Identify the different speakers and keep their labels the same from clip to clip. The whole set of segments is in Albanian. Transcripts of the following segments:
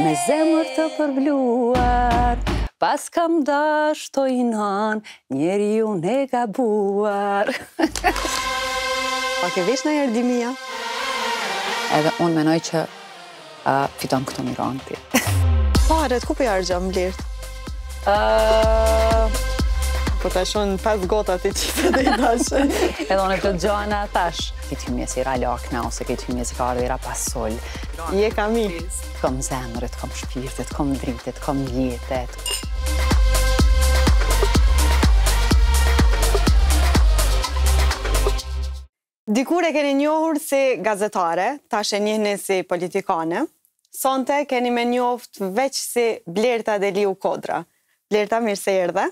Speaker 1: me zemër të përgluar, pas kam dash të inan, njeri ju ne gabuar. Pak ke vesh në jardimia? Edhe unë menoj që a, fiton këtu mirë anti.
Speaker 2: Parët, ku për po jarë gjëmë
Speaker 1: lirtë? Po të ashon pas gota të qita dhe i tash. Edhe onë të gjojnë tash, Këtë një mjesi ra lakna, ose këtë një mjesi ka ardhe i ra Je ka mi. Të kom zemrë, të kom shpirët, të kom dritë, të kom
Speaker 2: Dikur e keni njohur si gazetare, tash e njëhni si politikane, sonte keni me njoft veç si Blerta Deliu Kodra. Blerta, mirë se erdhe.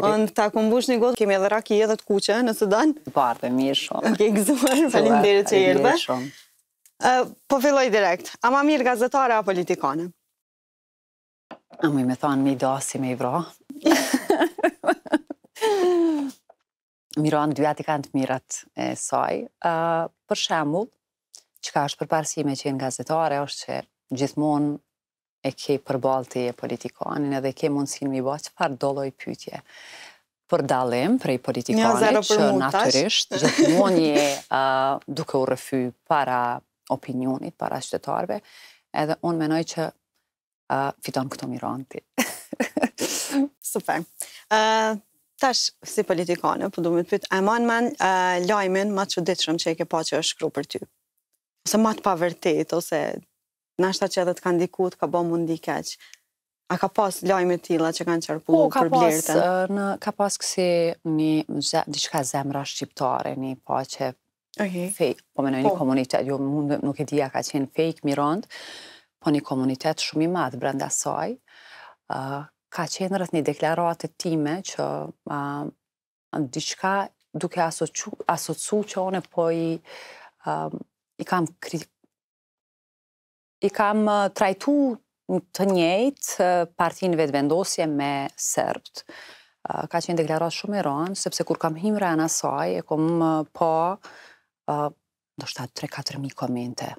Speaker 2: On Ta kumbush një gotë, kemi edhe rak i edhe të kuqe, nëse danë. Barë dhe mirë shumë. Ok, gëzuar, falemderit që jërë dhe. Mirë shumë. Po filloj direkt, a ma mirë gazetare a politikane?
Speaker 1: A mu i me thonë, mi do si me i vra. Miron, dyat i kanë të mirat e saj. Për shemull, që ka është përparësime që jenë gazetare, është që gjithmonë e ke përbalti e politikanin edhe ke mundësin mi bëtë par doloj pytje për dalim për e politikanit që naturisht gjithë mund je duke u rëfy para opinionit, para qëtëtarve edhe unë menoj që fiton këto miranti Super Tash, si politikanë, për po du me
Speaker 2: të pytë, e manë men lajmin ma të që ditëshëm që e ke pa që është shkru për ty. Ose ma të pa vërtit, ose Në ashta që edhe të kanë dikut, ka bo mundi keq. A ka pas lajme tila që kanë qërpullu po, ka për blirëtën?
Speaker 1: Po, në, ka pas kësi një diçka zemra shqiptare, një pa që okay. fake, po në një po. komunitet, jo mund, nuk e dija ka qenë fake mirënd, po një komunitet shumë i madhë brenda saj, ka qenë rrët një deklaratet time që uh, diçka duke asocu, që one po i, i kam i kam trajtu të njëjtë partin vetë vendosje me sërbët. Ka qenë deklarat shumë i rënë, sepse kur kam himra anë asaj, e kom po do shtatë 3-4 mi komente.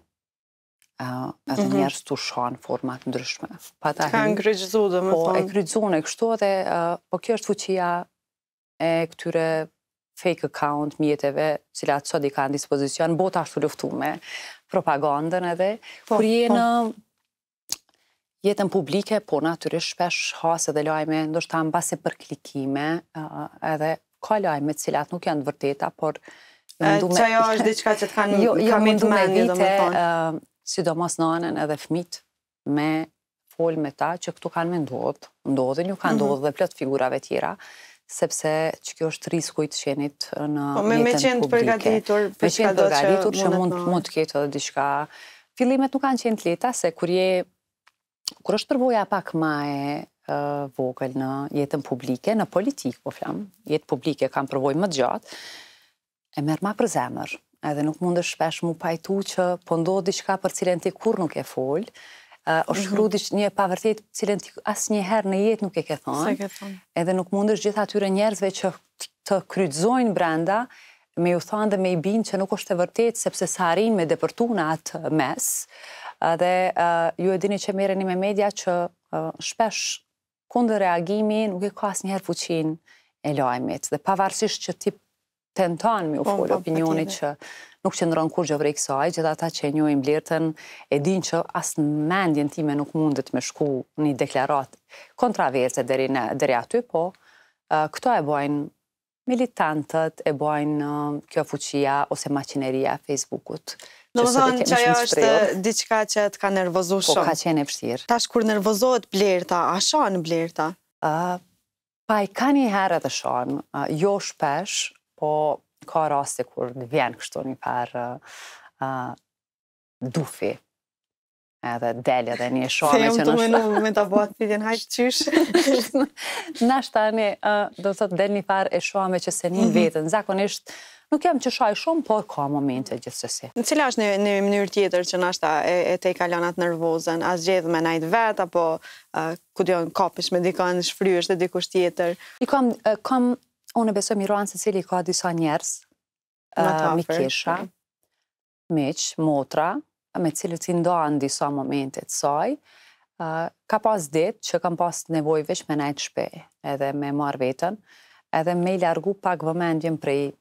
Speaker 1: Edhe njerës të shonë format ndryshme. Ka ngryqëzu dhe me thonë. Po, e kryqëzu në kështu dhe, po kjo është fuqia e këtyre fake account mjeteve, cilat sot i ka në dispozicion, bot ashtu luftu me propagandën edhe. Po, kur je po. në jetën publike, po natyrisht shpesh has edhe lajme, ndoshta base për klikime, edhe ka lajme cilat nuk janë të vërteta, por mendu me... Qajo është diçka
Speaker 2: që të kanë jo, më ka me vite,
Speaker 1: uh, sidomos në anën edhe fmit, me fol me ta që këtu kanë me ndodhë, mhm. ndodhën, ju kanë ndodhë dhe plët figurave tjera, sepse që kjo është risku i të shenit në jetën publike. Po Me qenë të përgatitur, me qenë të përgatitur, që mund të kjetë edhe dishka. Filimet nuk kanë qenë të leta, se kur je, kur është përvoja pak ma e vogël në jetën publike, në politikë, po flamë, jetë publike kanë përvoj më të gjatë, e merë ma për zemër, edhe nuk mund shpesh mu pajtu që po ndohë dishka për cilën të kur nuk e foljë, o mhm. shkrudi një pavërtet cilën ti as një në jetë nuk e ke thonë. Edhe nuk mundesh gjitha atyre njerëzve që të krytzojnë brenda, me ju thonë dhe me i binë që nuk është e vërtet, sepse sa arin me depërtuna atë mes, dhe ju e dini që mireni me media që shpesh kundë reagimi nuk e ka asë njëherë fuqin e lojmit, dhe pavarësisht që ti tentonë me u po, full po, po, opinionit që nuk që ndronë kur gjëvre i kësaj, gjitha ta që e një imblirëtën, e din që asë mendjen time nuk mundet me shku një deklarat kontraverte dheri, në, aty, po këto e bojnë militantët, e bojnë kjo fuqia ose maqineria Facebookut. Në më që ajo është
Speaker 2: diçka që të ka nervozu shumë. Po, ka qenë e pështirë. Tash kur nervozohet blerta, a shonë
Speaker 1: blerta? pa i ka një herë dhe shonë, jo shpesh, po ka raste kur të vjen kështu një par uh, uh, dufi edhe delje dhe një shome që nështë... Se jam të menu me të bëhatë të tjenë hajtë qysh. nështë tani, uh, do të të del një farë e shome që se një mhm. vetën, zakonisht nuk jam që shaj shumë, por ka momente gjithësësi. Në cila është një, një mënyrë tjetër
Speaker 2: që nështë e, e te i kalonat nervozën, as gjithë me najtë vetë, apo uh, ku dion
Speaker 1: kapish me dikon shfryësht dhe dikush tjetër? I kam, kam unë e besoj miruan se cili ka disa njerës, mi kisha, miq, motra, me cilët ti ndoan në disa momentet saj, eh, ka pas ditë që kam pas nevoj veç me najtë shpe, edhe me marrë vetën, edhe me i largu pak vëmendjen prej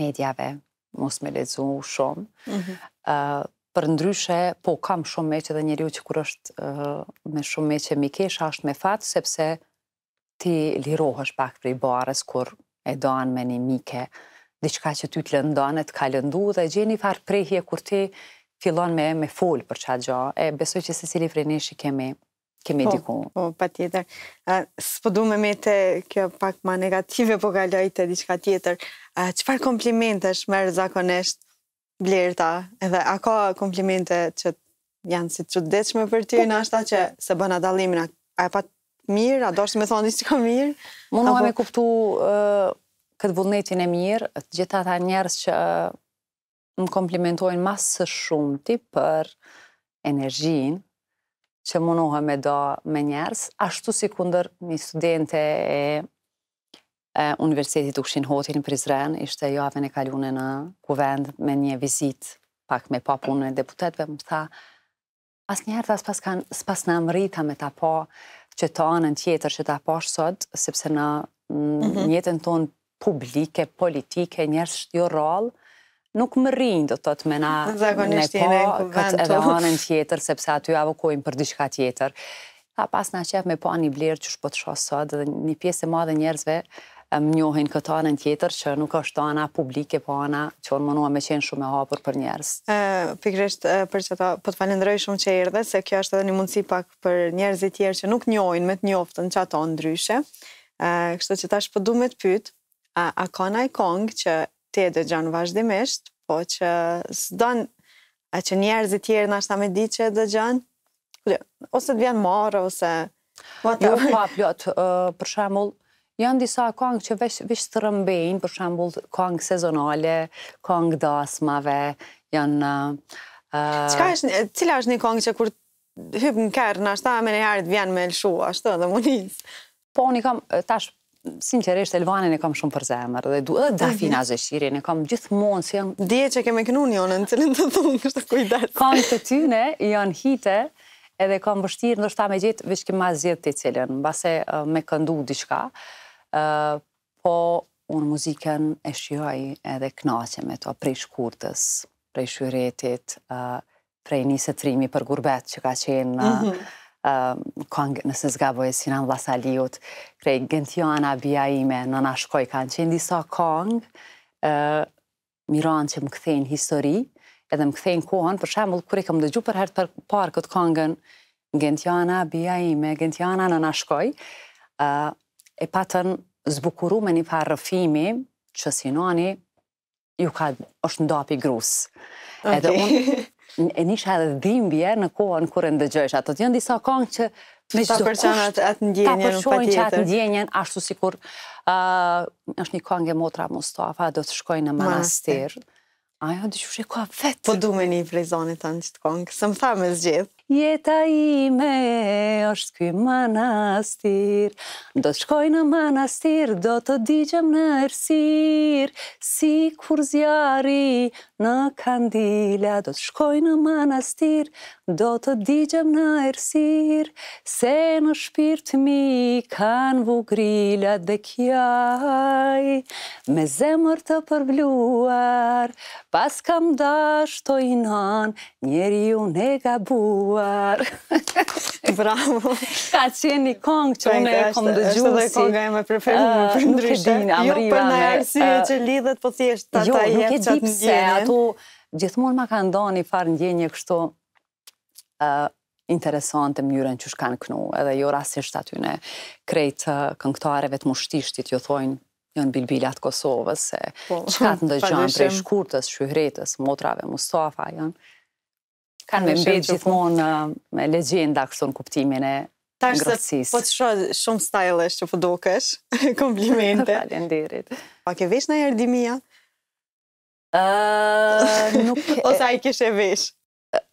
Speaker 1: medjave, mos me lezu shumë, mhm. eh, për ndryshe, po kam shumë meqë edhe njeri u që kur është eh, me shumë meq e mikesha është me fatë, sepse ti lirohësh pak për i barës kur e doanë me një mike, dhe qka që ty të lëndonë të ka lëndu dhe gjeni farë prejhje kur ti fillon me, me folë për qatë gjo, e besoj që se cili i kemi, kemi po, diku. Po, pa
Speaker 2: tjetër. Së po me me te kjo pak ma negative, po ka lojte diqka tjetër. A, qëpar komplimente është zakonisht zakonesht Edhe a ka komplimente që janë si të qëtë për ty po, në ashta që se bëna dalimin, a, a pa
Speaker 1: mirë, a do është me thonë diçka që ka mirë? Më nëma me kuptu këtë vullnetin e mirë, gjitha ata njerës që më komplimentojnë masë shumë ti për energjin, që më me do me njerës, ashtu si kunder një studente e Universitetit të këshin hotin në Prizren, ishte jo ave në kalune në kuvend me një vizit pak me papunë e deputetve, më tha, as njëherë dhe as pas në mërita me ta po, që të anën tjetër që ta pash sot, sepse në mhm. njëtën tonë publike, politike, njërës shtjo rralë, nuk më rinjë do të të mena në po këtë edhe anën tjetër, sepse aty avokojmë për diçka tjetër. Ta pas në qef me po një blirë që shpo të shosë sot, dhe një pjesë e madhe njerëzve më njohin këtë anën tjetër që nuk është ana publike, po ana që në mënua me qenë shumë e hapur për njerës.
Speaker 2: E, për që ta, po të falendroj shumë që e se kjo është edhe një mundësi pak për njerës tjerë që nuk njohin me të njoftën që ato ndryshe. Kështë kështu që ta shpëdu po me të pytë, a, ka në i kong që te dhe gjanë vazhdimisht, po që s'don a që njerës tjerë në ashtë ta me di që gjanë, ose të vjen ose... Jo,
Speaker 1: për shemull, Janë disa kongë që vesh, të rëmbejnë, për shambull kongë sezonale, kongë dasmave, janë...
Speaker 2: Është, cila është një kongë që kur hypë në kërë, në ashtë me një herët vjen me lëshu, ashtë
Speaker 1: dhe munis? Po, një kam, tash, sinqerisht, Elvanin e kam shumë për zemër, dhe du, edhe Dafina mhm. Zeshiri, e kam gjithmonë, si janë... Dje që keme kënu një onë, në cilin të thunë, kështë kujdet. Kongë të tyne, janë hite, edhe kam vështirë, ndoshta me gjithë, vishke ma zjetë të cilin, base me këndu diçka po unë muziken e shioj edhe knasje me to prej shkurtës, prej shqyretit, prej një sëtrimi për gurbet që ka qenë, nësë zga bojë si në në lasaliut, krej Gentiana, bia ime, në në kanë qenë disa kongë, miran që më këthejnë histori, edhe më këthejnë kohën, për shemblë kërë i kam dëgju për hertë për parë këtë kongën, gëntjohan bia ime, gëntjohan në në e patën zbukuru me një farë rëfimi që si ju ka është ndapi grus.
Speaker 2: Edhe unë
Speaker 1: e nisha edhe dhimbje në kohën kur dhe gjësha. Ato janë disa kongë që me qdo kusht ta përshojnë që atë ndjenjen ashtu si kur është një kongë e motra Mustafa do të shkojnë në manastirë. Ajo, dy që shë e vetë. Po du me një prejzonit
Speaker 2: të në qëtë kongë, se më tha me zgjithë.
Speaker 1: Jeta ime është kjoj manastir, do të shkoj në manastir, do të digjem në ersir, si kur zjari në kandila Do të shkoj në manastir, do të digjem në ersir Se në shpirt mi kanë vugrila dhe kjaj Me zemër të përbluar, pas kam dash të inon Njeri ju në gabuar Bravo! Ka qenë një kongë që unë e kom dëgjusi Ashtë dhe konga e me preferu më ah, për ndryshe Jo për në ersirë ah. që lidhet po thjesht ta jo, ta jetë qatë një Jo, nuk e ato kështu, gjithmonë ma ka ndonë i farë ndjenje kështu uh, interesante mënyrën që shkanë kënu, edhe jo rasisht aty në krejtë uh, të mushtishtit, jo thojnë, jo në bilbilat Kosovës, se që po, ka të ndëgjën prej shkurtës, shuhretës, motrave, Mustafa, janë. kanë me mbetë po. gjithmonë me legjenda kështu në kuptimin e ngrësisë. Po
Speaker 2: të shohë shumë stylish që po dukesh, komplimente. Falenderit. Pa ke vesh në
Speaker 1: jardimia? nuk... Ose a i kishe vesh?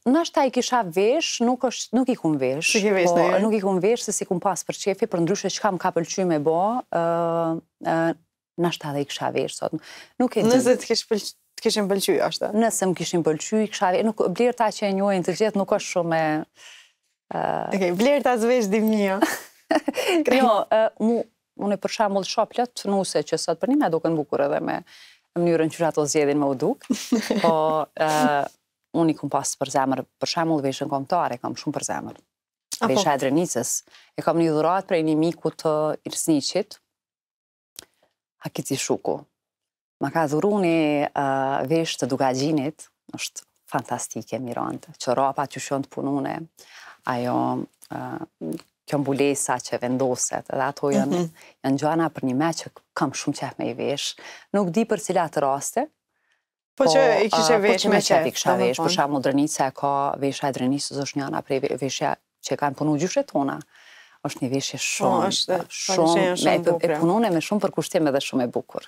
Speaker 1: Në është ta i kisha vesh, nuk, është, nuk i kum vesh. Nuk i po, nuk i kum vesh, se si kum pas për qefi, për ndryshe që kam ka pëlqy me bo, uh, uh, në është ta dhe i kisha vesh, sot. Nuk e Nëse të kishë pëlqy, të kishim pëlqyë ashtë. Nëse më kishim pëlqyë, i kisha nuk blerë ta që e njojnë të gjithë, nuk është shumë e... Uh, okay, blerë ta zvesh dim një. jo, uh, mu, unë e përshamull shoplët, nuse që sot për një me duke në bukur edhe me në njërën që ratë o zjedhin më u duk, po unë i kom pasë për zemër, për shemull veshën komtare, kam shumë për zemër. Po? Veshën e drenicës. E kam një dhurat për e një miku të irsniqit, Hakici Shuku. Ma ka dhuru një veshë të dugajinit, është fantastike, mirante, që rapa që shënë të punune, ajo kjo mbulesa që vendoset, edhe ato janë gjana mhm. për një me që kam shumë qef me i vesh, nuk di për cilat raste, Po që po, i kishe po vesh me qëtë. Po që i kështë vesh, përshamë u drënitë se e ka vesh e drënitë, zë është një anë aprej vesh që kanë punu gjyshe tona, është një vesh po, e shumë, shumë, me e punune me shumë përkushtim dhe shumë e bukur.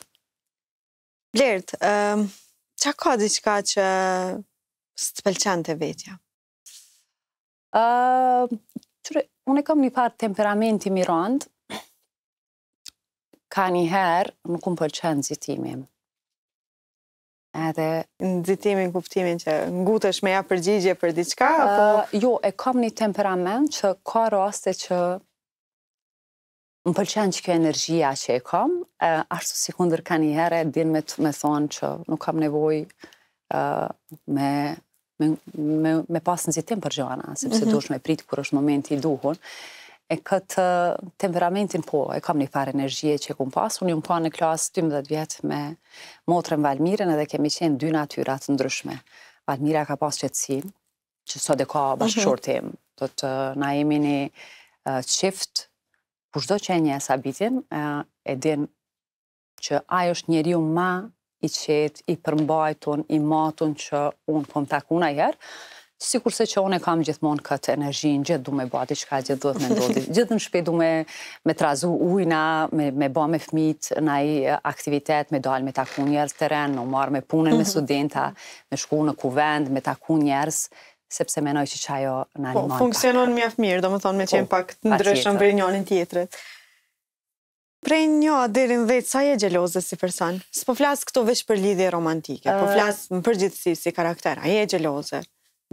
Speaker 2: Blirt, ehm, që ka diqka që së të pëlqen të
Speaker 1: vetja? Ehm, unë e kam një parë temperamenti mi rëndë, ka një herë, më kumë për që në zitimim. Edhe... Në zitimim, kuftimin që ngutësh me ja përgjigje për diçka, uh, apo... Jo, e kam një temperament që ka raste që Më pëlqen që kjo energjia që e kam, ashtu si kunder ka një herë, din me, me thonë që nuk kam nevoj uh, me me pasë nëzitim për gjana, sepse të mhm. është me pritë kur është momenti i duhur, e këtë temperamentin po, e kam një farë energjie që e kumë pasë, unë ju në klasë 12 vjetë me motrën Valmiren edhe kemi qenë dy naturat ndryshme. Valmira ka pasë qëtësin, që sot dhe ka mhm. bashkëshorë tim, do të na jemi një qift, pushdo që e një e sabitin, e din që ajo është njeri ma i qetë, i përmbajton, i matun që unë kom takuna jërë, si kurse që unë e kam gjithmonë këtë energjin, gjithë du me bati qka gjithë duhet me ndodit, gjithë në shpe du me trazu ujna, me ba me fmit në i aktivitet, me dalë me taku njerës të renë, me marë me punën me studenta, me shku në kuvend, me taku njerës, sepse menoj që qajo në animon Po, funksionon mjaf mirë, do më thonë me po, qenë pak të ndryshën vërë
Speaker 2: njënën tjetërët. Prej një a deri në vetë, sa je gjeloze si person? Së po flasë këto vesh për lidhje romantike, po flasë në përgjithësi si karakter, a je gjeloze?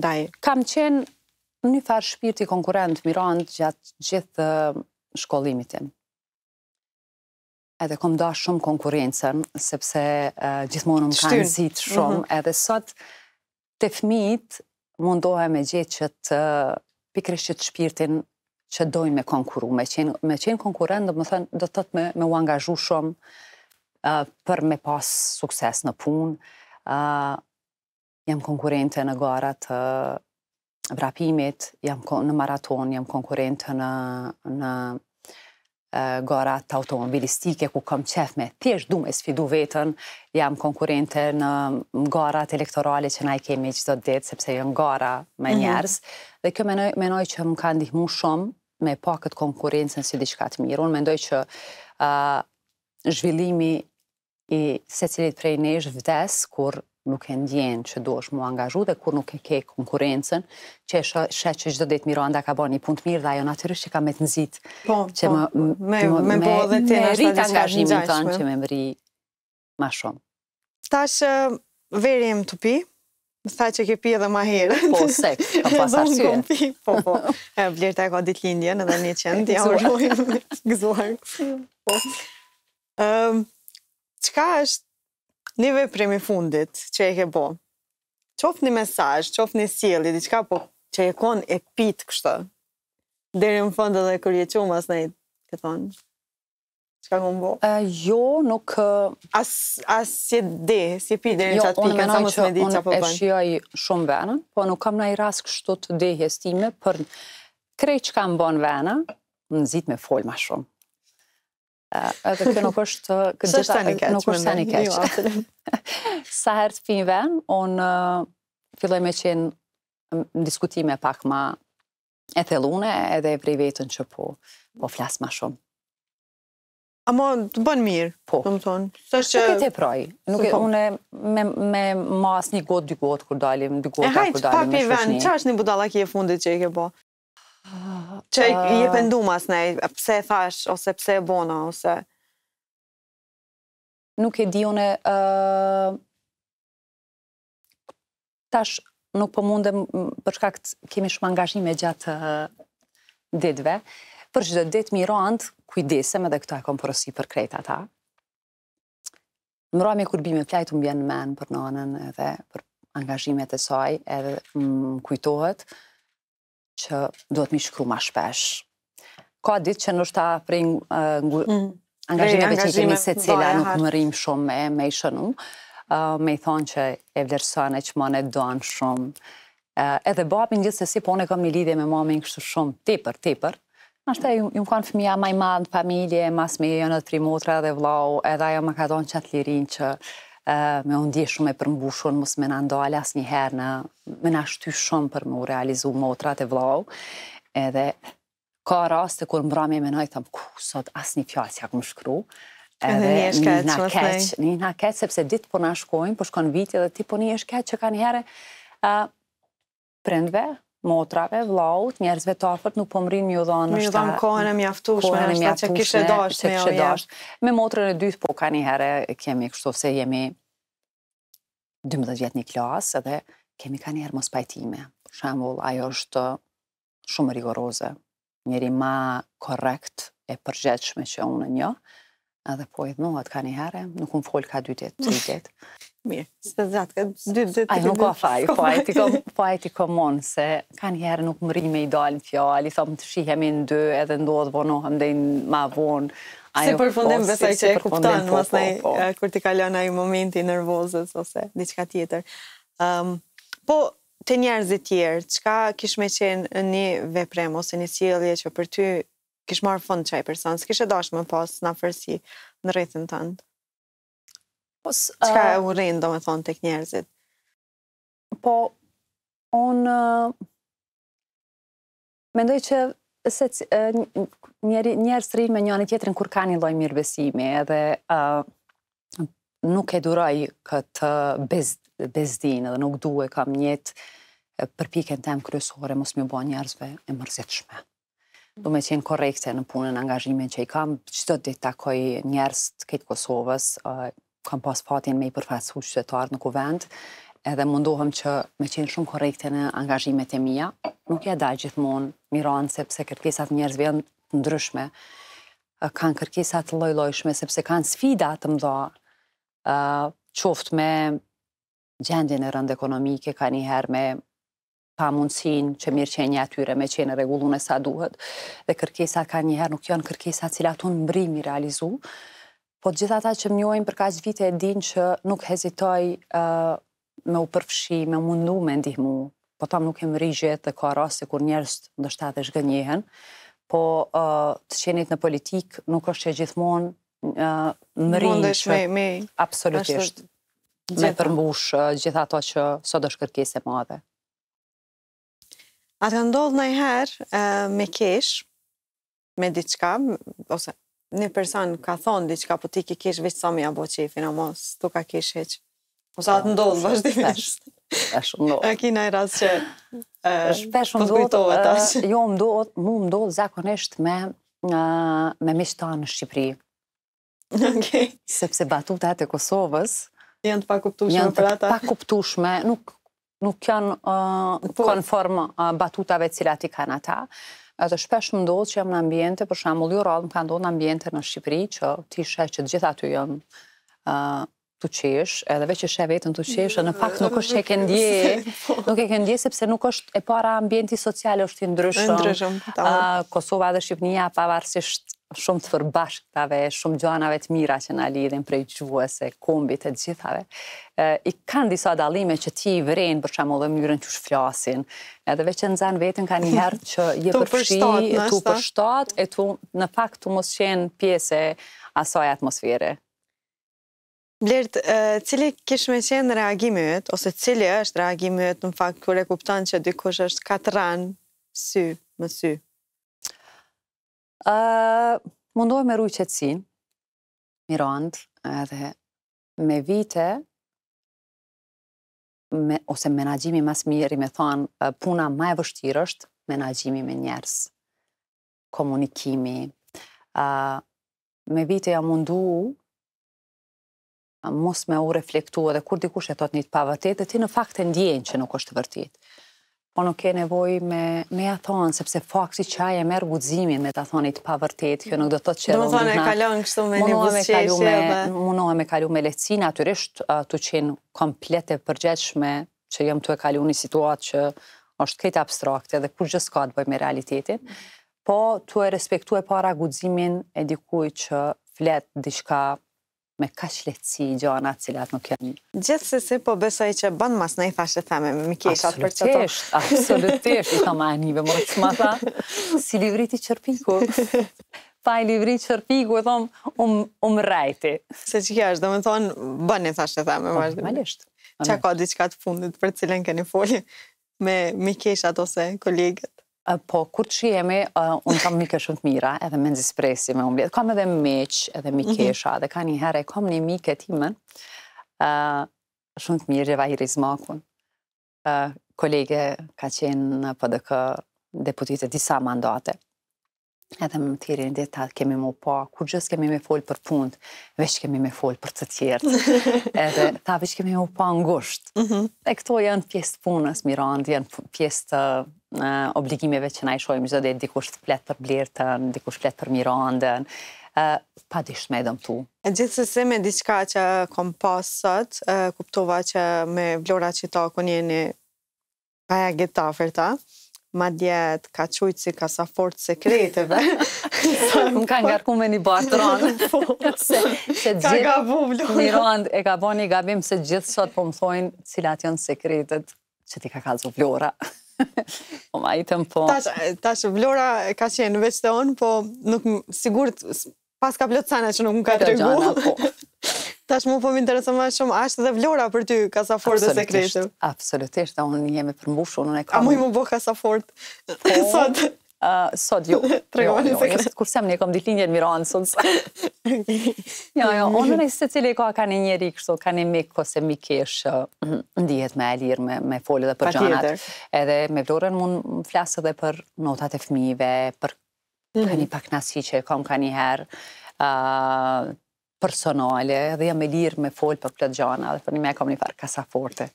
Speaker 2: Daj.
Speaker 1: Kam qenë një farë shpirti konkurent mirant gjatë gjithë shkollimitin. Edhe kom da shumë konkurencen, sepse gjithmonë më kanë zitë shumë. Mhm. Edhe sot, të fmit, mundohem e gjithë që të pikrishit shpirtin që dojnë me konkuru, me qenë, me qenë konkurent, dhe më thënë, do të thëtë me, me u angazhu shumë uh, për me pas sukses në punë. Uh, jam konkurente në garat të uh, vrapimit, jam në maraton, jam konkurente në, në gara të automobilistike, ku kam qef me thjesht du me sfidu vetën, jam konkurente në gara të elektorale që na i kemi të ditë, sepse jam gara me mhm. njerës. Dhe kjo menoj që më ka ndihmu shumë me pa këtë konkurencen si diçka të mirë. Unë mendoj që zhvillimi i se cilit prej nesh vdes, kur nuk e ndjenë që do është mu angazhu dhe kur nuk e ke konkurencen, që e shë, që gjithë dhe të miro ka bërë një punë të mirë dhe ajo natyrisht që ka me të nëzit. Po, që po, po me, me, me, me, dhe me, me rritë të që me mëri ma shumë.
Speaker 2: Tash, shë veri më të pi, më tha që ke pi edhe ma herë. Po, po seks, ka pas Po, po, e blirë e ka ditë lindjen edhe një qëndë, ja urojnë, gëzuar. Po. qka ehm, është një veprim fundit që e ke bo, qof një mesaj, qof një sjeli, diqka po që e kon e pit kështë, deri në fund edhe kur je qumas në i të thonë, qka kon bo? Uh, jo, nuk... As, as si e si e pit deri në jo, qatë pikën, sa mështë me di që po bënë? Jo, unë e
Speaker 1: shioj shumë venën, po nuk kam në i ras kështu të dehjes time, për krej që kam bon venë, më zitë me folë ma shumë edhe kjo nuk është këtë gjitha... është Nuk është tani jo, keq. Sa herë të pinë ven, unë filloj me qenë në diskutime pak ma e thelune edhe e vrej vetën që po, po flasë ma shumë. A mo të bënë mirë, po. të më tonë. Së është që... Nuk e praj. Nuk e po. une me, me mas një gotë, dy gotë, kur dalim, dy gotë, kur dalim, me shëshni. E hajtë, papi venë, që
Speaker 2: është një budala e fundit që i ke po? Që i e ah. pëndu asë pëse e thash, ose pëse e bona, ose...
Speaker 1: Nuk e di une... Ah, tash, nuk po për mundë, përshka këtë kemi shumë angazhime gjatë ah, ditve, për gjithë dhe ditë miro andë, kujdesem edhe këto e kom porosi për krejta ta. Më rojme kur bime pjajtë, më bjenë men për nonën edhe për angazhimet e saj, edhe më kujtohet, që duhet mi shkru ma shpesh. Ka ditë që nështë ta prej uh, ngu... Mm. angazhime për që se cila nuk më rrim shumë me, i shënu, me i thonë që e vlerësane që më ne doan shumë. edhe babin gjithë se si, po ne e kam një lidhje me në kështu shumë, tipër, tipër. Ashtë e ju më kanë fëmija maj madhë, familje, mas me jënë të primotra dhe vlau, edhe ajo më ka donë qatë lirin që me undje shumë e përmbushon, mos me në ndale asë njëherë në, me në ashtu shumë për me u realizu motrat e vlau, edhe ka raste kur mbrami e menoj, thëmë, ku, sot asë një fjallë si shkru, edhe një është keqë, një keqë, sepse ditë po në shkojmë, po shkon vitë edhe ti po një është keqë që ka njëherë, uh, prendve, motrave, vlaut, njerëzve të afërt nuk po mrinë një dhonë është. Një dhonë kohën e mjaftushme, në që kishe e dashtë me o Me motrën e dytë, po ka një herë, kemi kështu se jemi 12 vjetë një klasë, edhe kemi ka një herë mos pajtime. Shambull, ajo është shumë rigoroze. Njeri ma korekt e përgjeqme që unë një, Edhe po i dhnohet ka një herë, nuk unë folë ka 2 ditë, ditë. Mirë, së zatë, ka 2 ditë. Ajë nuk ka faj, po ajë ti kom, po ti se ka një herë nuk më rri me i dalë në fjallë, i thomë të shihemi në dy, edhe ndodhë vonohëm dhe në ma vonë. Se përfundim po, besaj që e kuptanë, po, mas ne, po, po. eh,
Speaker 2: kur ti kalon i momenti nervozës, ose diqka tjetër. Ehm, po, të njerëzit tjerë, qka kishme qenë një veprem, ose një sielje që për ty kish marrë fund qaj person, s'kishe dash më pas në fërsi në rritën të ndë?
Speaker 1: Pos, uh, Qka e
Speaker 2: do me thonë, të kënjerëzit?
Speaker 1: Po, onë, mendoj që se njerë, njerës rrinë me njënë tjetërin kur ka një loj mirëbesimi edhe nuk e duroj këtë bez, bezdin edhe nuk duhe kam njëtë të emë kryesore mos mjë bo njerëzve e mërzit shme. Do me qenë korekte në punën në angazhimin që i kam, qëtë të ditë takoj njerës të këtë Kosovës, kam pas fatin me i përfasu qëtëtarë në kuvend, edhe mundohem që me qenë shumë korekte në angazhimet e mija. Nuk e daj gjithmonë, miranë sepse kërkesat njerës vjenë të ndryshme, kanë kërkesat të lojlojshme, sepse kanë sfida të mdo qoftë me gjendjen e rëndë ekonomike, ka njëherë me pa mundësin që mirë qenja atyre me qenë regullu në sa duhet, dhe kërkesa ka njëherë nuk janë kërkesa cilat unë mbri realizu, po të gjitha ta që më njojnë që vite e din që nuk hezitoj me u përfshi, me mundu me ndihmu, po tam nuk e më rrigjet dhe ka rase kur njerës të ndështat e shgënjehen, po të qenit në politik nuk është që gjithmonë më rrigjë me
Speaker 2: Absolutisht.
Speaker 1: Me përmbush gjitha ato që sot është kërkese madhe.
Speaker 2: A të ndodhë nëjëherë me kesh, me diqka, ose një person ka thonë diqka, po ti ke kesh veç sa me abo qefin, a mos, tu ka kesh heq. Ose atë ndodhë vazhdimisht. Pesh ndodhë. A ki në rras që uh, të kujtove ta që.
Speaker 1: Jo, ndodhë, mu ndodhë zakonisht me, uh, me mishta në Shqipëri. Sepse batuta e të Kosovës janë të pakuptushme për ata. Janë të pakuptushme, nuk nuk janë po. konform batutave cilat i kanë ata. të shpesh më ndodhë që jam në ambjente, për shumë ju rallë më ka ndodhë në ambjente në Shqipëri, që ti shesh që gjitha të jam të qesh, edhe veq që shesh vetën të qesh, në fakt nuk është e këndje, po. nuk e këndje, sepse nuk është e para ambjenti sociale është i ndryshëm. Po. Kosova dhe Shqipënia, pavarësisht shumë të fërbashkëtave, shumë gjanave të mira që në alidhin prej gjuës e kombit e gjithave, i kanë disa dalime që ti i vrenë, për qamo dhe mjërën që shflasin, edhe veç e në zanë vetën ka njëherë që je përfshi, tu përshtat, e tu në fakt të mos qenë pjese asaj atmosfere. Blirt,
Speaker 2: cili kishme qenë reagimi jëtë, ose cili është reagimi jëtë në fakt kërë e kuptanë që dy
Speaker 1: është katë ranë, sy, më sy, Mundoj me rujtë qëtësin, mirand, edhe me vite, ose menagjimi mas miri me thonë, puna ma e vështirë është, menagjimi me njerës, komunikimi. Me vite ja mundu, mos me u reflektu edhe kur dikush e thot një të pavërtet, dhe ti në fakt e ndjenë që nuk është vërtit. Në po nuk e nevoj me, me thonë, sepse faksi që aje merë guzimin me ta thonit të pavërtet, kjo nuk do të që... Do më thonë e kalon
Speaker 2: kështu me një buzqeshe dhe...
Speaker 1: Munohë me kalu me leci, naturisht të qenë komplete përgjeshme që jam të e kalu një situatë që është këtë abstrakte dhe kur gjësë ka të bëjmë me realitetin, po të e respektu e para gudzimin e dikuj që fletë diçka me kashletësi i gjana cilat nuk janë. Gjithë po besoj që bën mas në i thashtë të thame, më për qëto. Absolutisht, absolutisht, i thama anive, më mërë të më tha. Si livri ti qërpiku. Pa i livri qërpiku, e thomë, umë um rajti. Se që është, më thonë, i thashtë
Speaker 2: të thame. Po, normalisht. Qa ka të fundit për cilën keni folje me mikeshat
Speaker 1: ose kolegët? Po, kur që jemi, unë kam mike shumë të mira, edhe me nëzispresi me umbljet. Kam edhe miq, edhe mikesha, mhm. dhe ka një herë, kam një mike timën, shumë të mirë, gjeva rizmakun. Kolege ka qenë në PDK deputitët disa mandate. Edhe më tiri në ditë, kemi më pa, kur gjës kemi me folë për fund, veç kemi me folë për të tjertë. Edhe ta veç kemi më pa në gusht. Mhm. E këto janë pjesë punës, mirandë, janë pjesë të obligimeve që na i shojmë gjithë dhe dikush të fletë për blertën, dikush të fletë për mirandën, pa dishtë me edhëm tu.
Speaker 2: E gjithë se se me diçka që kom
Speaker 1: pasët,
Speaker 2: kuptova që me vlora që ta ku njeni pa e gjithë fërta, ma djetë ka qujtë si ka sa fortë sekreteve. Po, më ka ngarku
Speaker 1: me një bartë rëndë. Po. Se gjithë një rëndë e ka bo një gabim se gjithë sot po më thojnë cilat janë sekretet që ti ka kazu vlora. po ma i të më po. Tash, tash, Vlora ka qenë veç të onë, po nuk
Speaker 2: sigurët, pas ka plëtë sana që nuk më ka të regu.
Speaker 1: Po.
Speaker 2: tash mu po më interesë më shumë, ashtë dhe Vlora për ty, ka sa fort dhe sekretë. Absolutisht,
Speaker 1: absolutisht, da unë jemi përmbushu, unë e kam. A mu i më bo ka sa fort, po. sot. Sot ju. Jo. Jo, Tregoni jo, se kështë. Kur një kom dit linjet miranë sot. Ja, ja, onë në cili ka ka një njeri kështu, ka një mikë, mikesh, se më ishë ndihet me me folë dhe për gjanat. Edhe me vlorën mund flasë dhe për notat e fmive, për mhm. një pak nasi që kom ka një herë personale, dhe jam e lirë me folë për për të gjanat, dhe për një me kom një farë kasa forte.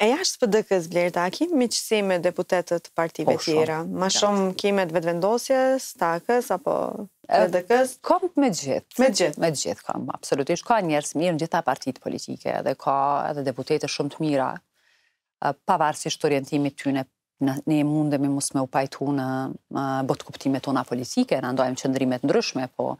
Speaker 1: E jashtë për dëkës, Blerit Aki, qësi me
Speaker 2: deputetët partive po, tjera. Ma shumë kime të vetëvendosjes, takës, apo
Speaker 1: për dëkës? Kom me gjithë. Me gjithë. Me gjithë kom, absolutisht. Ka njerës mirë në gjitha partitë politike, dhe ka edhe deputete shumë të mira, pavarësisht orientimit të në ne mundemi mos me pajtu në botë kuptimet tona politike, në ndojmë qëndrimet ndryshme, po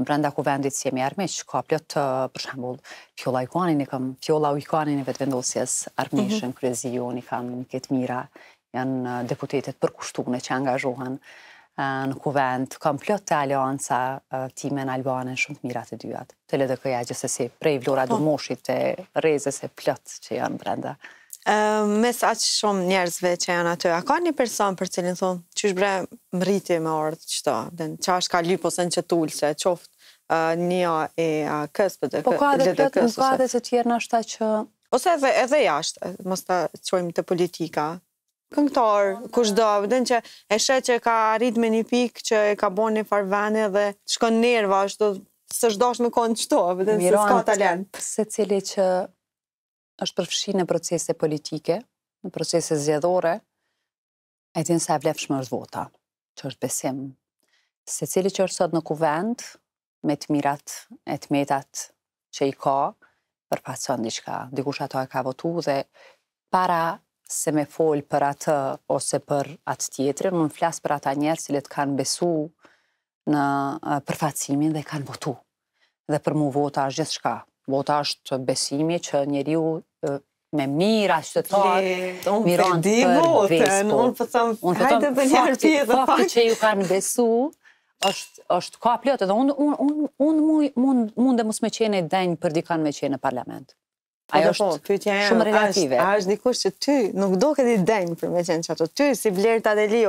Speaker 1: brenda ku vendit si jemi armish, ka plot të, për shembul, fjolla i kuanin, fjolla u i kuanin e vetëvendosjes armishën, mm -hmm. kryezi kam në këtë mira, janë uh, deputetet përkushtune që angazhohen uh, në kuvent, kam plot të alianca uh, time në Albane shumë të mirat e dyat. Të ledhe këja gjësë prej vlora po. dëmoshit të rezës e plot që janë brenda. Ehm, mes aqë shumë njerëzve që
Speaker 2: janë aty, a ka një person për cilin thonë, që është bre më rriti me orët që ta, dhe në që është ka lypës në që tullë, që e qoftë uh, një e uh, kësë për dhe kësë. Po ka dhe plëtë, nuk ka dhe
Speaker 1: se tjerë në ashta që...
Speaker 2: Ose edhe, jashtë, mos të qojmë të politika, këngtarë, kush do, vetëm që e sheh që ka rritë me një pikë që e ka bën një farvene, dhe shkon nerva ashtu, s'është dosh me kon çto, vetëm se s'ka
Speaker 1: talent. Secili që është përfëshi në procese politike, në procese zjedhore, e sa e vlefshme është vota, që është besim. Se cili që është sot në kuvend, me të mirat e të metat që i ka, për pason një qka, dikush ato e ka votu dhe para se me folë për atë ose për atë tjetërin, më në flasë për ata njerë që le të kanë besu në përfacimin dhe kanë votu. Dhe për mu vota është gjithë shka, Vota është besimi që njeri me mira, që të tarë, të them për vejës për.
Speaker 2: Unë përtam, fakti që ju
Speaker 1: kanë besu, është ka pëllot, edhe unë mund dhe mos qene i denjë për dikan me qene në parlament. Ajo po, është shumë relative. A
Speaker 2: është dikush që ty nuk do i denjë për me qene që ato, ty si Blerta dhe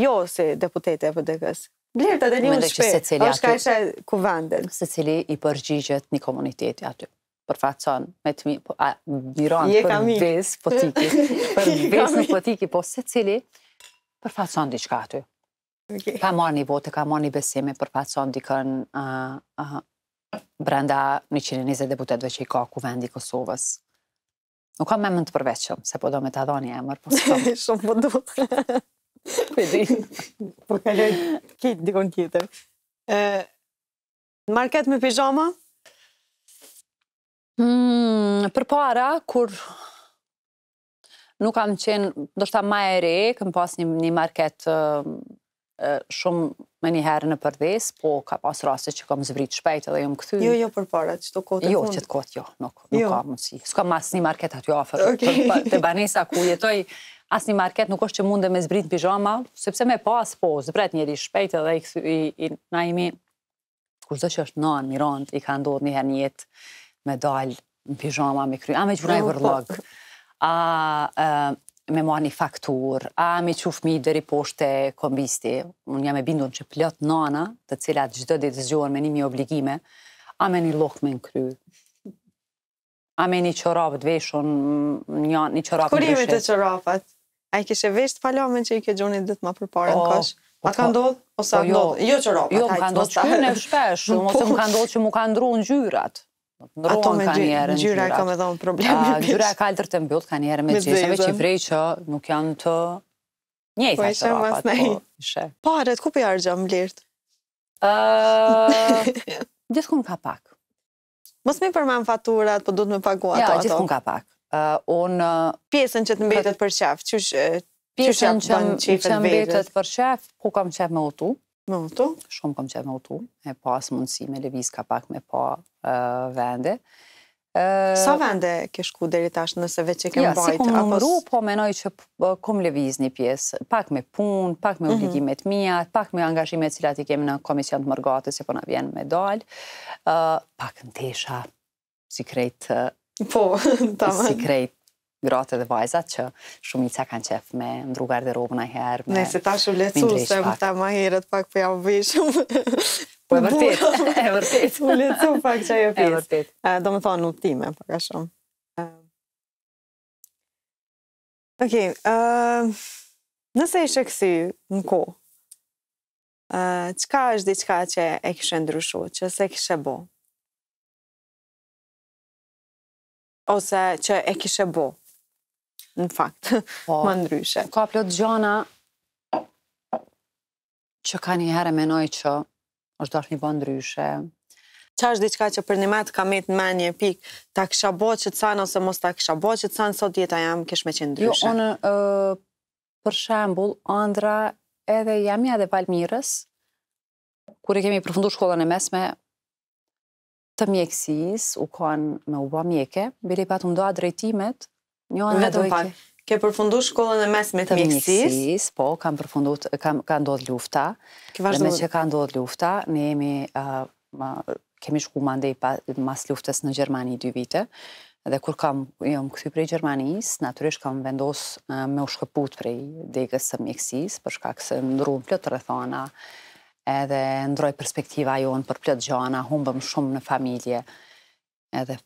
Speaker 2: jo si deputete e PDKs? Blirë të dhe një më shpe, është ka ishe
Speaker 1: ku vanden. Se cili i përgjigjet një komuniteti aty, përfacon, me të mi, po, a, biron për vesë potiki, për vesë në potiki, po se cili përfacon një qëka aty. Ka marë një votë, ka marë një besime, përfacon një kënë brenda 120 deputetve që i ka ku vendi Kosovës. Nuk ka me mëndë përveqëm, se po do me të adhoni e mërë, po së Shumë
Speaker 2: përdo. Për di, për kalloj
Speaker 1: këtë dikon kjetër.
Speaker 2: Në market me pijama?
Speaker 1: Hmm, për para, kur nuk kam qenë, do shta ma e re, këm pas një market shumë me një herë në përdes, po ka pas rase që kam zvrit shpejt edhe jom këthy. Jo, jo, për para, që të kote? Jo, që të kote, jo, nuk jo. kam mësi. Ska mas një market aty jo afer. Të banesa ku jetoj, asni një market nuk është që mundë dhe me zbrit në pijama, sepse me pas po, zbret njeri shpejt edhe i naimi, kur zë që është nën, mirant, i ka ndodhë një her me dalë në pijama, me kry, a me gjuraj po. e vërlog, a me marë një faktur, a me që mi dëri poshte kombisti, unë jam e bindon që plët nana, të cilat gjithë dhe të zgjohën me një obligime, a me një lokë me në kry, a me një qërapë dveshën, një qërapë dveshën. Kërimi të
Speaker 2: qërapët? A i kishe vesht falamen që i ke gjoni dhe të ma përpare po, në kosh? Po a ka po. ndodh? Ose a po, jo, ndodh? Jo që ropa. Jo, më ka ndodh të kynë e shpesh, ose më ka ndodh që
Speaker 1: më ka ndru në gjyrat. Ato me gjyra, gjyra ka me dhonë problemi. A, gjyra ka alëtër të mbjot, ka njerë me gjyra, që i vrej që nuk janë të njejtë. Po, ishe mas Po, arët, ku për jarë gjëmë lirët? Gjithë kun ka pak.
Speaker 2: Mos mi përmanë faturat, po du të me pagu ato. Ja, gjithë kun ka pak. Uh, unë... Uh, pjesën që të mbetet për qef, pjesën që të mbetet
Speaker 1: për qef, ku kam qef me otu? Me otu? Shumë kam qef me otu, E pas mundësi me Leviz ka pak me pa uh, vende. Sa vende ke shku deri tash nëse veqe ke bajt? Ja, si kom nëmru, po menoj që po, kom Leviz një pjesë, pak me pun, pak me mhm. obligimet mija, pak me angazhimet cilat i kemi në komision të mërgatë, se po në vjen me dal, pak në tesha, si krejtë Po, ta më. Si krejt gratë dhe vajzat që shumica kanë qef me ndrugar dhe robën a herë. Ne, se ta shumë lecu, se më ta
Speaker 2: ma herët pak për po jam vishëm. Po e vërtit, e vërtit. U lecu pak që ajo pjesë. E vërtit. Do më thonë po në time, paka shumë. Ok, nëse ishe kësi në ko, qka është diqka që e kështë ndryshu, që se kështë e bo,
Speaker 1: ose që e kishe bo. Në fakt, po, më ndryshe. Ka plot gjona që ka një herë me noj që është dash një bo ndryshe.
Speaker 2: Qa është diçka që për një matë ka metë në me një pik, ta kisha bo që të sanë ose mos ta kisha bo që të sanë, sot djeta jam kish me ndryshe. Jo,
Speaker 1: onë, për shembul, Andra, edhe jam ja dhe Palmirës, kur i kemi përfundu shkollën e mesme, të mjekësis, u kohen me u bo mjeke, bili pa të mdoa drejtimet, një anë dhe dojke. Ke përfundu shkollën e mes me të mjekësis? Të mjekësis, po, kam përfundu, ka ndodhë lufta, dhe me që ka ndodhë lufta, ne jemi, kemi shku më ndej pa mas luftes në Gjermani dy vite, dhe kur kam, jom këthy prej Gjermanis, naturisht kam vendos me u shkëput prej degës të mjekësis, përshka këse ndru më plëtë rëthona, edhe ndroj perspektiva jonë për plët gjana, humbëm shumë në familje, edhe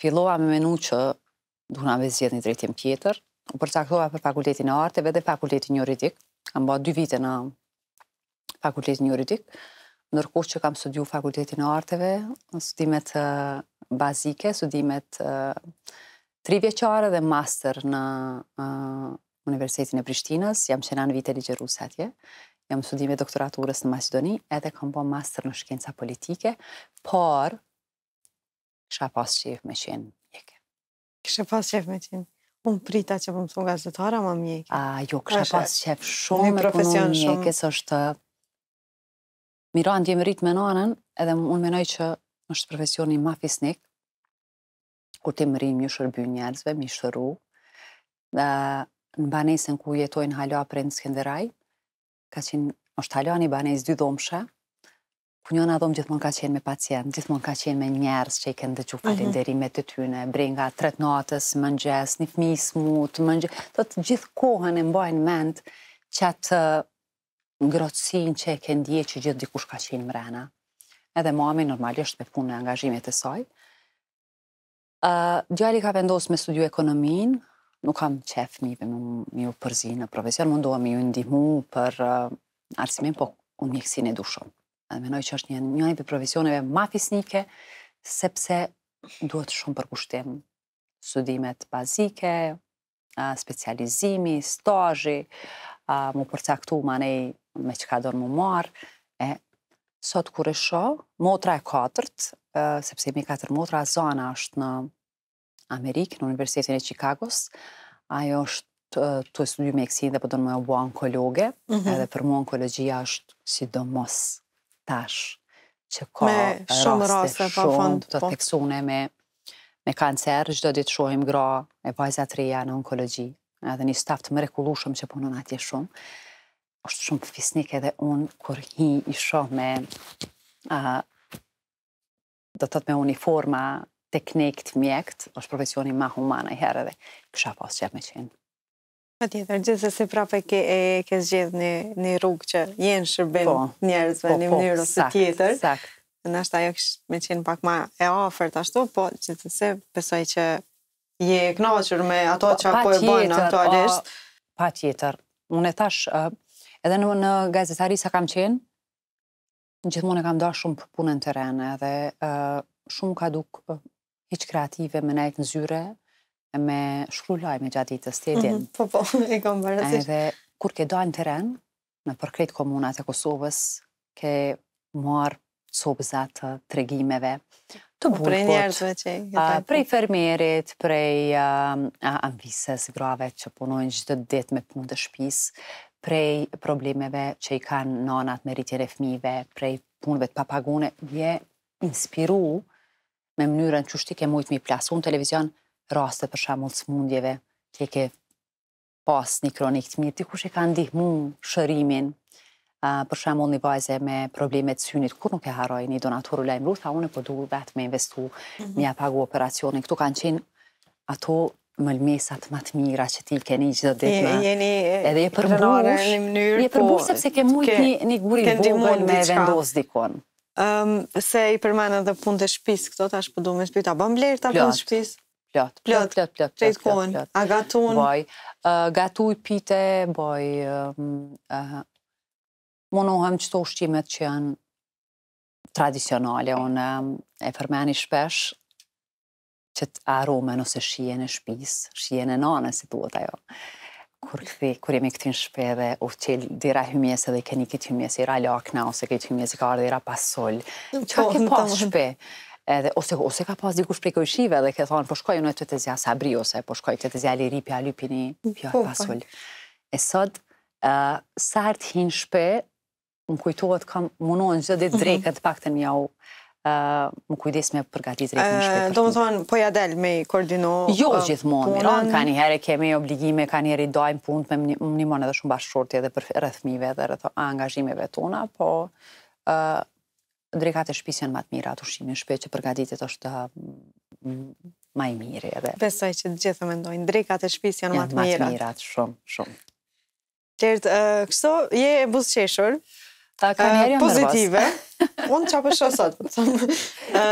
Speaker 1: filloha me menu që duna me zjedh një drejtim tjetër, u përcaktova për fakultetin e arteve dhe fakultetin juridik, kam ba dy vite në fakultetin juridik, nërkohë që kam studiu fakultetin e arteve, studimet bazike, studimet tri vjeqare dhe master në Universitetin e Prishtinës, jam qena në vite ligjeru satje, jam studime doktoraturës në Macedoni, edhe kam po master në shkenca politike, por, kësha pas qef me qenë mjekë.
Speaker 2: Kësha pas qef me qenë? Po prita që po më thonë gazetara, ma mjekë.
Speaker 1: A, jo, kësha pas qef shumë me punu mjekë, së është miran djemë rritë menonën, edhe unë menoj që është profesioni ma fisnik, kur ti më rrinë mjë shërby njerëzve, mjë shëru, në banesën ku jetojnë halua prej ka qenë, është talani banes dy dhomëshe, ku një dhomë gjithmonë ka qenë me pacient, gjithmonë ka qenë me njerës që i kënë dëgju mhm. falinderimet mm të tyne, brenga tret natës, mëngjes, një fmi smut, mëngjes, të të gjithë kohën e mbajnë mend që atë ngrotësin që e kënë dje që gjithë dikush ka qenë mrena. Edhe mami normalisht me punë e angazhimet e saj. Gjali ka vendosë me studiu ekonominë, nuk kam qef mi për mi përzi në profesion, mundua mi u ndihmu për uh, arsimin, po unë mjekësin e dushëm. Dhe menoj që është një një për profesioneve ma fisnike, sepse duhet shumë për kushtim studimet bazike, uh, specializimi, stajë, uh, mu përcaktu ma nej me që ka dorë mu marë, e sot kure sho, motra e katërt, uh, sepse mi katër motra, zana është në Amerikë, në Universitetin e Chicagos. Ajo është të studiu me eksin dhe përdo po në më e bua onkologe, mhm. edhe për mua onkologia është si tash, që ka rastë shumë të po. teksune me me kancer, gjdo ditë shohim gra e vajzat të reja në onkologi, edhe një staf të mrekulushëm që punon atje shumë. është shumë të fisnik edhe unë, kur hi isho me, do tëtë me uniforma, teknik të mjekt, është profesioni ma humana i herë dhe kësha pas qep me qenë. Pa tjetër, gjithë se prape
Speaker 2: ke, e ke zgjedh një, rrugë që jenë shërben po, njerëzve po, një po, mënyrë tjetër. Sakt, sakt. Nështë ajo kështë me qenë pak ma e ofer të ashtu, po gjithë se pësoj që je e knoqër me ato që apo e bëjnë aktualisht.
Speaker 1: Pa, tjetër, unë e thash, edhe në, në gazetari sa kam qenë, gjithmonë e kam da shumë punën të rene shumë ka duk iqë kreative me nejtë në zyre, me shkru lajme gjatë i të stedin.
Speaker 2: Po, po, e kam bërësish. Dhe
Speaker 1: kur ke dojnë të në përkrit komunat e Kosovës, ke marë sobëzat të tregimeve, të burkot, po, prej njerëzve që këtë. Prej fermerit, prej ambises grave që punojnë gjithë të ditë me punë të shpisë, prej problemeve që i kanë nanat me rritjere fmive, prej punëve të papagune, je inspiru, mm -hmm me mënyrën që ke mujtë mi në televizion, raste për shamullë së mundjeve, të ke pas një kronik të mirë, të e ka ndihmu shërimin, për shamullë një vajze me problemet synit, kur nuk e haroj një donatur u lajmë rruta, unë e po du vetë me investu një mhm. apagu operacioni, këtu kanë qenë ato mëlmesat lmesat më të mira që ti keni gjithë dhe dhe dhe dhe dhe dhe dhe dhe dhe dhe ke dhe një dhe dhe dhe dhe dhe
Speaker 2: Ehm, se i përmenë dhe punë të shpis, këto tash përdu po me shpis, a bëm blerë të punë të shpis?
Speaker 1: Plot, plot, plot, plot, plot, plot, plot, a gatun? Boj, eh, gatuj pite, boj, um, uh, monohem qëto shqimet që janë tradicionale, unë ehm, e përmeni shpesh që të arome nëse shien e shpis, shien e nane, si tuot ajo kur këthi, kur jemi këtë në shpe dhe u qëllë dira hymjesë dhe i keni këtë hymjesë i ra lakna, ose këtë hymjesë i ka ardhira pasol. Qa po, ke pas shpe? Edhe, ose, ose ka pas dikush prej kojshive dhe ke thonë, po shkoj në e të të sabri, ose po shkoj të të zja liri pja lupini pja oh, po, po. pasol. E sot, uh, sartë hinë shpe, më kujtuat kam munon gjithë dhe mhm. drejkët mm -hmm. pak të një më kujdes me përgatit rritë në shpe. Do më
Speaker 2: thonë, po ja del me koordino Jo, po, gjithmonë, miron, ka një
Speaker 1: herë kemi obligime, ka një herë i dojmë punët me më një monë edhe shumë bashkëshorti edhe për rëthmive dhe rëtho angazhimeve tona, po drekat e shpisë janë matë mirë atë ushimin shpe që përgatitit është ma i mirë edhe. Besoj që gjithë me ndojnë, drekat e shpisë janë matë mirë. Janë matë mirë shumë, shumë.
Speaker 2: Qertë, kështo, je e busqeshur pozitive. Unë që apështë po asat, për po të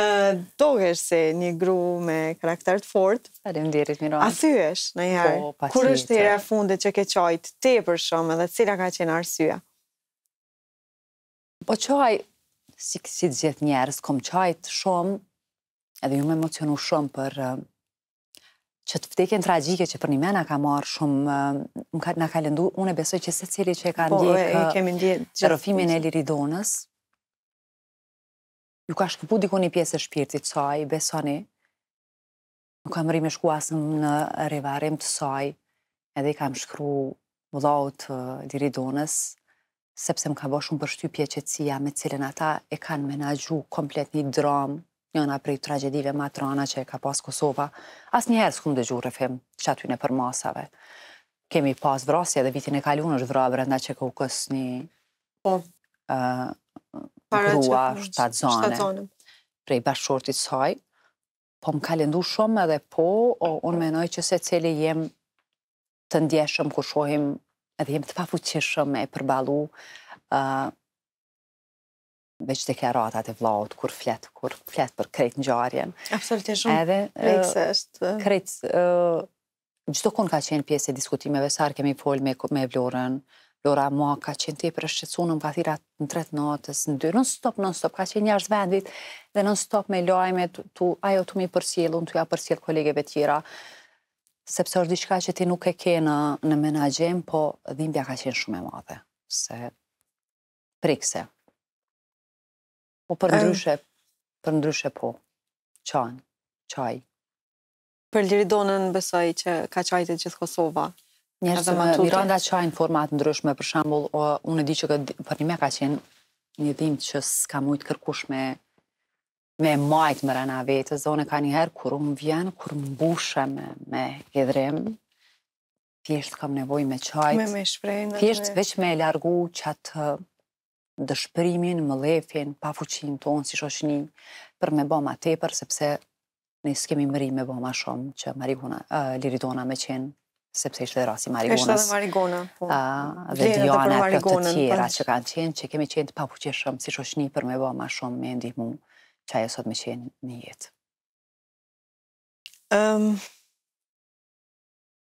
Speaker 2: Dohesh se një gru me karakter të
Speaker 1: fort. Parim dirit, Miron.
Speaker 2: A thyesh, në i po, Kur është të ere që ke qajtë te për
Speaker 1: shumë dhe cila ka qenë arsua? Po qaj, si të gjithë njerës, kom qajtë shumë, edhe ju me emocionu shumë për që të vdekjen tragjike që për një mena ka marrë shumë, eh, më ka, lëndu, unë e besoj që se cili që e ka po, ndjekë eh, të rëfimin e liridonës, ju ka shkëpu po diku një pjesë e të saj, besoni, nuk kam rrimë shku asë në rivarim të saj, edhe i kam shkru vëllau të eh, liridonës, sepse më ka bo shumë për shtypje qëtësia me cilën ata e kanë menagju komplet një dramë njëna prej tragedive ma trana që ka pas Kosova, as njëherë s'kum dhe gjurë rëfim që aty në masave. Kemi pas vrasje dhe vitin e kalun është vrabë rënda që ka u kës një po.
Speaker 2: grua shtatë zonë
Speaker 1: prej bashkërëtit saj. Po më kalendu shumë edhe po, o unë menoj që se cili jem të ndjeshëm ku shohim edhe jem të pafuqishëm e përbalu veç të keratat e vlaut, kur flet, kur flet për kretë në gjarjen.
Speaker 2: Absolutisht shumë. Edhe, Reksesht.
Speaker 1: krejt, kun ka qenë pjesë e diskutimeve, sarë kemi folë me, me vlorën, Lora mua ka qenë ti për shqetsunë në fathirat në tretë natës, në dy, në stop, në stop, ka qenë njërës vendit, dhe në stop me lojme, tu, ajo të mi përsjelu, tu të ja përsjelë kolegeve tjera, sepse është diçka që ti nuk e ke në, në menagjem, po dhimbja ka qenë shumë e madhe, se prikse, Po për ndryshe, për ndryshe po, qan, qaj.
Speaker 2: Për liridonën besoj që ka qajt e gjithë Kosova.
Speaker 1: Njerës të liranda qaj në format ndryshme, për shambull, unë e di që për një me ka qenë një dhim që s'ka mujtë kërkush me, me majtë më rëna vetë, zone ka njëherë kur unë vjenë, kur më bushe me, me hedrim, thjesht kam nevoj me qajt, me
Speaker 2: me shprejnë,
Speaker 1: thjesht veç me largu që atë, dëshpërimin, më lefjen, pa fuqin tonë si shoshni për me bëma tepër, sepse ne s'kemi mëri me bëma shumë që Marihuna, uh, Liridona me qenë, sepse ishte dhe rasi Marigonës. Ishte dhe
Speaker 2: Marigona, po.
Speaker 1: dhe Diona e për të tjera po. që kanë qenë, që kemi qenë të shumë, si shoshni për me bëma shumë me ndihmu që ajo sot me qenë një jetë. Um, ehm,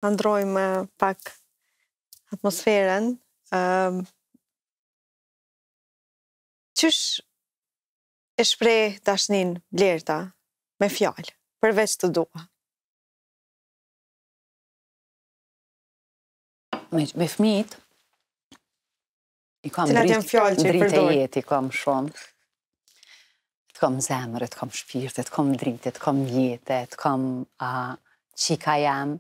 Speaker 1: Androjmë pak atmosferën,
Speaker 2: um, qësh e shprej dashnin lerta me fjallë, përveç të dua? Me, fmit,
Speaker 1: i kam drit, e jeti, i kam shumë. Të kam zemër, të kam shpirët, të kam dritë, të kam jetë, të kam a, qika jam.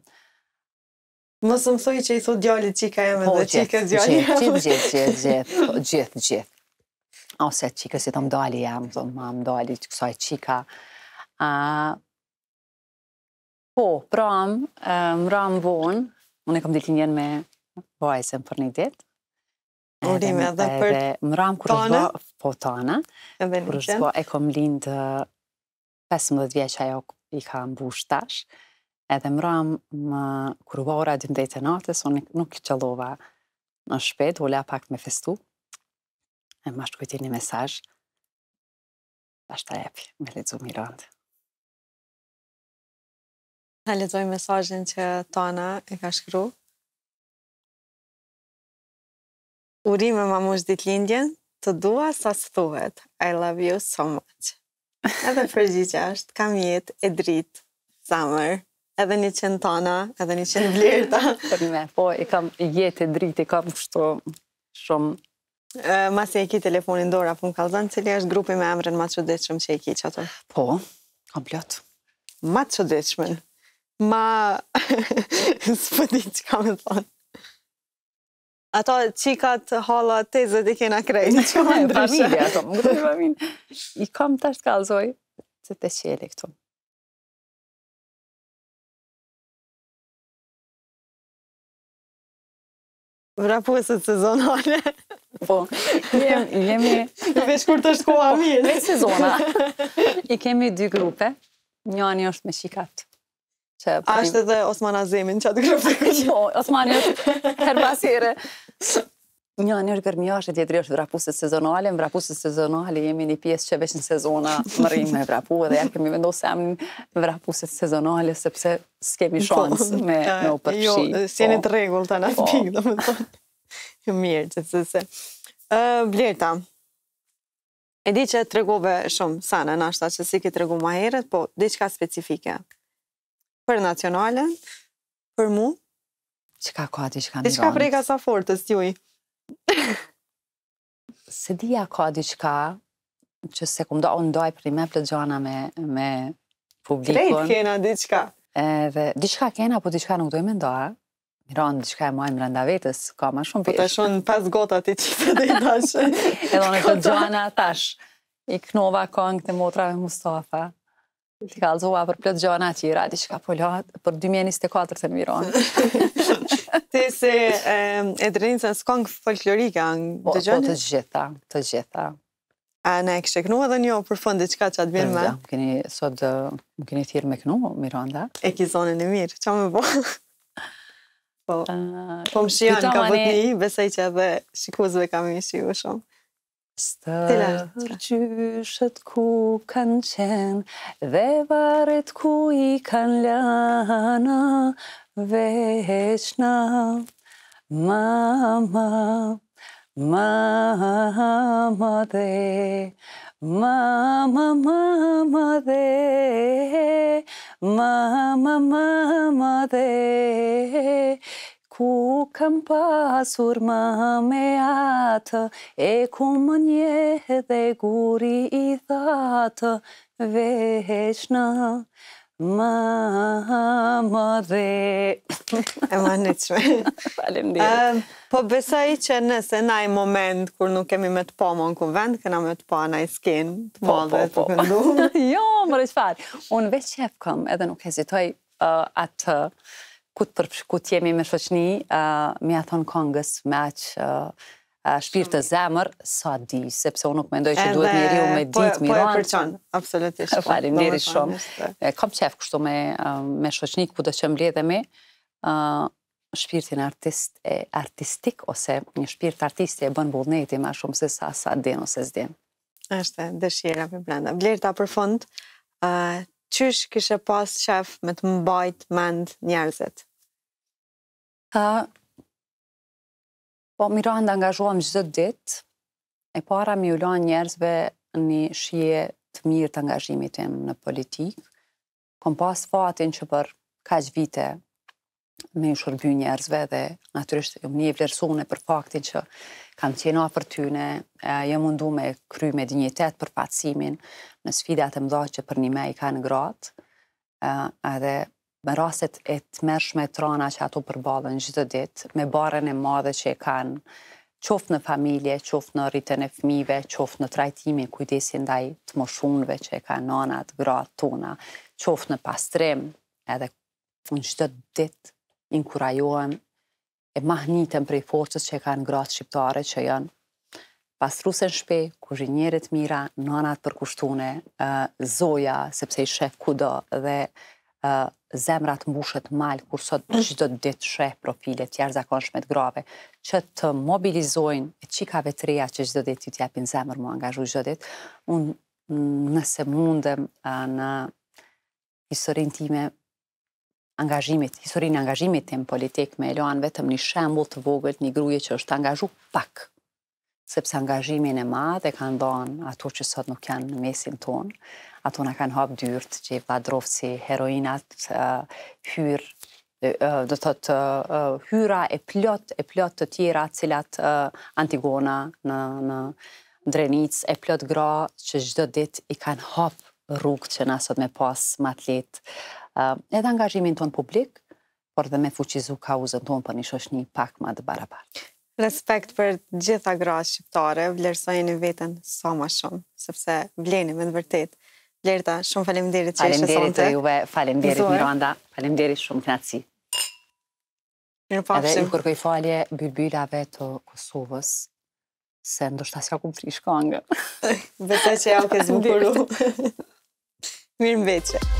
Speaker 1: Mësë më thoi që i thot djallit qika jam edhe po, qika djallit gjithë, gjithë, gjithë, gjithë, gjithë ose qika si të mdali jam, dhe ma mdali që kësaj qika. po, pram, um, ram von, unë e kom ditë njën me vajzën për një ditë. Unë me dhe për edhe, mram, kur tana? po, të anë, kërë qenë? e kom lindë 15 vjeqë ajo i ka mbush tash. Edhe mram, më, kur vora e natës, unë nuk qëllova në shpet, ula pak me festu, e më shkujti një mesaj, ashtë të epi, me lecu mirandë.
Speaker 2: Në lecoj mesajin që Tana e ka shkru. Urime ma mush dit lindjen, të dua sa së thuhet, I love you so much. Edhe përgjitja është, kam jetë e dritë, summer, edhe një qenë tana, edhe një qenë vlirëta. me, po, i kam jetë e dritë, i kam shto shumë Masi e ki telefonin Dora apë më cili është grupi me emrën matë që që e ki që
Speaker 1: Po, a blotë.
Speaker 2: Matë që Ma... Së përdi që ka me Ato që ka të hala të kena krejt. Në që ka me në drashë. Në që I kam të ashtë kalzoj, Se të që e le këtu. Vrapu e Po, jemi...
Speaker 1: Vesh kur të shkoha po, mirë. E sezona. I kemi dy grupe. Një anë i është me shikat. A është
Speaker 2: edhe Osman Azemin që atë grupe? Jo, Osman i është herbasire.
Speaker 1: Një anë i është gërmi ashtë, djetëri është vrapuset sezonale. Më vrapuset sezonale jemi një pjesë që vesh në sezona më rrimë me vrapu edhe ja kemi vendohë se amë në vrapuset sezonale sepse s'kemi po. shansë me u përpshi. Jo, s'jeni po. të regull të anë atë do më
Speaker 2: Mirë, që të se. Blerta, e di që të regove shumë sanë në ashta që si ki të regu ma herët, po di që ka specifike. Për nacionale,
Speaker 1: për mu, që ka ka di që ka në rëndë. Di që ka prej ka sa fortës t'juj. Se di ja ka di që ka, që se kumdo, mdoj, o ndoj për i me plëgjona me publikun. Trejt
Speaker 2: kena di që ka.
Speaker 1: Di që ka kena, po di që ka nuk dojmë ndoj. Ronë, në qëka e mojnë rënda vetës, ka ma shumë pishë. Po të shumë pas gota të qipë po dhe i tashë. e në të gjana tash, i knova këngë të motra me Mustafa. Ti ka alëzoha për plët gjana që radi që ka për 2024 të në mironë.
Speaker 2: Ti se e se së këngë folklorika të gjana? Po, po të gjitha, të gjitha. A ne kështë e knua dhe njo për fundi që ka që atë me? Më
Speaker 1: keni sot, më keni thirë me knua, Miranda. E
Speaker 2: kizonin e mirë, që bo? Po, uh, po më shion, ka vëtë një, besaj që edhe shikuzve kam i shiu shumë.
Speaker 1: Sta qyshet ku kanë qenë, dhe varet ku i kanë lana, veçna, mama, mama dhe, mama, mama dhe, Ma, ma, ma, ma dhe Ku kam pasur ma me atë E ku më nje dhe guri i thatë Vesh në Ma, ma dhe... E ma në qëve. Falem dhe. Po
Speaker 2: besoj që nëse në ajë moment kur nuk kemi me të po më në kënë këna me të po në ajë skin, të po dhe po, të po. këndu.
Speaker 1: Jo, më rëshfar. Unë veç që jepë këm, edhe nuk hezitoj atë këtë përpëshku të jemi me shëqni, mi a thonë këngës me aqë shpirë të zemër, sa di, sepse unë nuk mendoj që duhet një riu me po ditë po, mirë. Po e përqon, absolutisht. Po. Falim, njeri shumë. E, kam qef kushtu me, me shoqnik, ku të që mbli me, shpirtin artist e artistik, ose një shpirt artisti e bën bullneti ma shumë se sa, sa din ose s'din. Ashte,
Speaker 2: dëshira për brenda. Blerta për fund, uh, qysh kështë pas qef me të
Speaker 1: mbajt mend njerëzit? A, Po, mirohen të angazhuam gjithë dit, e para mi ulojnë njerëzve një shje të mirë të angazhimit e më në politikë. Kom pas fatin që për kaq vite me i shërby njerëzve dhe naturisht jë një e vlerësune për faktin që kam qenë afer tyne, jë mundu me kry me dignitet për fatësimin në sfidat e mdo që për një me i ka në gratë, edhe me raset e të mershme trana që ato përbalën gjithë ditë, me barën e madhe që e kanë, qoftë në familje, qoftë në rritën e fmive, qoftë në trajtimin kujdesin daj të moshunve që e ka nanat, gratë tona, qoftë në pastrim, edhe në qëtë ditë inkurajohen e mahnitën prej forcës që e kanë gratë shqiptare që janë pastrusen shpe, kuzhinjerit mira, nanat kushtune, zoja, sepse i shef kudo dhe zemrat mbushet malë, kur sot gjithë mm. do të ditë shëhë profilet të zakonshme të grave, që të mobilizojnë e qikave të reja që gjithë do të ditë ju tjepin zemrë mua angazhu gjithë do ditë, unë nëse mundëm në historin time, angazhimit, historin angazhimit të politik me Eloan, vetëm një shembul të vogët, një gruje që është angazhu pak sepse angazhimin e madh e kanë dhënë ato që sot nuk janë në mesin ton. Ato në kanë hap dyrtë që i si heroinat uh, do të thotë hyra e plot e plot të tjera cilat Antigona në në Drenic e plot gra që çdo ditë i kanë hap rrugë që na sot me pas matlet. edhe angazhimin ton publik, por dhe me fuqizu kauzën ton për po një shoshni pak më të
Speaker 2: Respekt për gjitha gra shqiptare, vlerësojnë i vetën sa ma shumë, sepse bleni me në vërtit. Vlerëta, shumë falim dirit që ishe shësante. Falim dirit juve, falim dirit Miranda,
Speaker 1: falim në dirit shumë këna ci. Edhe në kërkoj falje bërbyllave të Kosovës, se ndoshta s'ka ku më frishkangë. Vete që jam kezë më përru. Mirë më veqe.